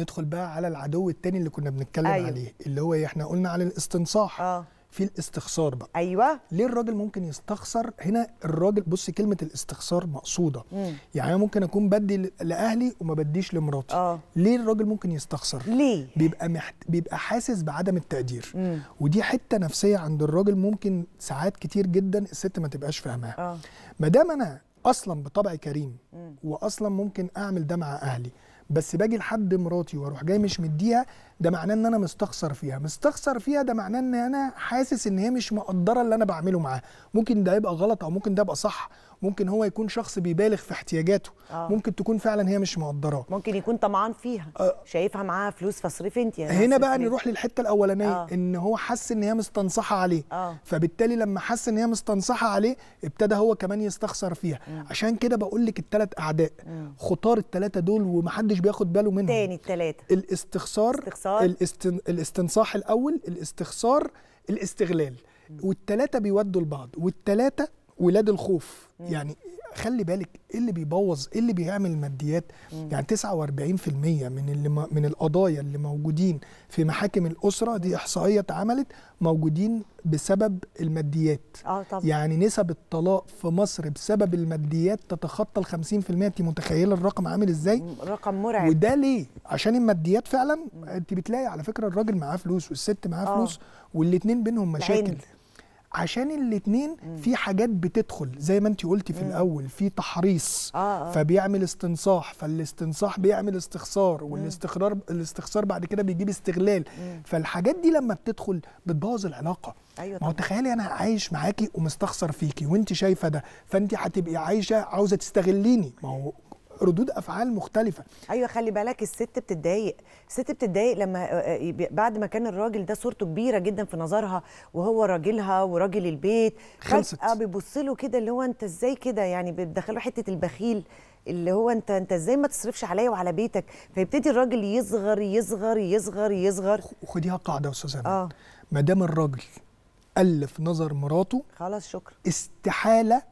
ندخل بقى على العدو الثاني اللي كنا بنتكلم أيوة. عليه اللي هو احنا قلنا على الاستنصاح آه. في الاستخسار بقى ايوه ليه الراجل ممكن يستخسر هنا الراجل بص كلمه الاستخسار مقصوده مم. يعني انا ممكن اكون بدي لاهلي وما بديش لمراتي آه. ليه الراجل ممكن يستخسر ليه بيبقى محت... بيبقى حاسس بعدم التقدير مم. ودي حته نفسيه عند الراجل ممكن ساعات كتير جدا الست ما تبقاش فاهماها آه. ما دام انا اصلا بطبع كريم مم. واصلا ممكن اعمل ده مع اهلي بس باجي لحد مراتي واروح جاي مش مديها ده معناه ان انا مستخسر فيها مستخسر فيها ده معناه ان انا حاسس ان هي مش مقدره اللي انا بعمله معاها ممكن ده يبقى غلط او ممكن ده يبقى صح ممكن هو يكون شخص بيبالغ في احتياجاته آه. ممكن تكون فعلا هي مش مقدراه ممكن يكون طمعان فيها آه. شايفها معاها فلوس فصرف انت يعني هنا بقى نروح للحته الاولانيه آه. ان هو حس ان هي مستنصحه عليه آه. فبالتالي لما حس ان هي مستنصحه عليه ابتدى هو كمان يستخسر فيها مم. عشان كده بقول لك الثلاث اعداء مم. خطار الثلاثه دول ومحدش بياخد باله منهم تاني الثلاثه الاستخسار الاستن... الاستنصاح الاول الاستخسار الاستغلال والتلاتة بيودوا لبعض والتلاتة ولاد الخوف مم. يعني خلي بالك ايه اللي بيبوظ ايه اللي بيعمل الماديات يعني 49% من اللي من القضايا اللي موجودين في محاكم الاسره دي احصائيه اتعملت موجودين بسبب الماديات آه طبعا. يعني نسب الطلاق في مصر بسبب الماديات تتخطى ال 50% انت متخيله الرقم عامل ازاي رقم مرعب وده ليه عشان الماديات فعلا انت بتلاقي على فكره الراجل معاه فلوس والست معاه آه. فلوس والاثنين بينهم مشاكل عشان الاثنين في حاجات بتدخل زي ما انت قلتي في مم. الاول في تحريص آه آه. فبيعمل استنصاح فالاستنصاح بيعمل استخسار والاستخرار الاستخسار بعد كده بيجيب استغلال مم. فالحاجات دي لما بتدخل بتبوظ العلاقه أيوة ما هو تخيلي انا عايش معاكي ومستخسر فيكي وانت شايفه ده فانت هتبقي عايشه عاوزه تستغليني ما هو ردود افعال مختلفه ايوه خلي بالك الست بتتضايق الست بتتضايق لما آه، آه، بعد ما كان الراجل ده صورته كبيره جدا في نظرها وهو راجلها وراجل البيت خلصت اه بيبص له كده اللي هو انت ازاي كده يعني بتدخله حته البخيل اللي هو انت انت ازاي ما تصرفش عليا وعلى بيتك فيبتدي الراجل يصغر يصغر يصغر يصغر وخديها قاعده يا استاذه اه ما دام الراجل الف نظر مراته خلاص شكرا استحاله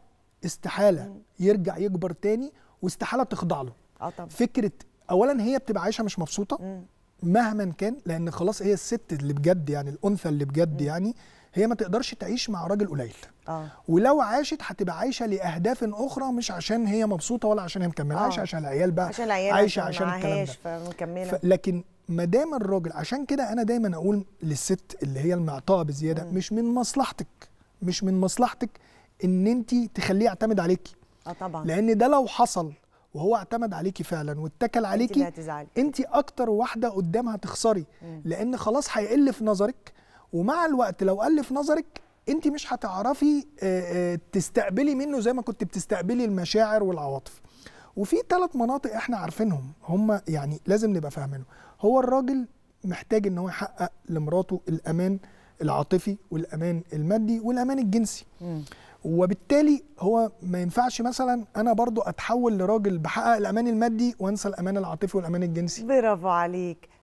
استحاله يرجع يكبر تاني واستحاله تخضع له اه طبعا فكره اولا هي بتبقى عايشه مش مبسوطه م. مهما كان لان خلاص هي الست اللي بجد يعني الانثى اللي بجد م. يعني هي ما تقدرش تعيش مع راجل قليل آه. ولو عاشت هتبقى عايشه لاهداف اخرى مش عشان هي مبسوطه ولا عشان هي مكمله آه. عايشه عشان العيال بقى عشان العيال عايشه عشان الكلام ده ف... لكن ما دام الراجل عشان كده انا دايما اقول للست اللي هي المعطاه بزياده م. مش من مصلحتك مش من مصلحتك ان انت تخليه يعتمد عليكي آه، طبعا لان ده لو حصل وهو اعتمد عليكي فعلا واتكل عليكي انت اكتر واحده قدامها تخسري لان خلاص هيقل في نظرك ومع الوقت لو قل في نظرك انت مش هتعرفي آه، آه، تستقبلي منه زي ما كنت بتستقبلي المشاعر والعواطف وفي ثلاث مناطق احنا عارفينهم هم يعني لازم نبقى فاهمينهم هو الراجل محتاج ان هو يحقق لمراته الامان العاطفي والامان المادي والامان الجنسي وبالتالي هو ما ينفعش مثلا انا برضو اتحول لراجل بحقق الامان المادي وانسى الامان العاطفي والامان الجنسي برافو عليك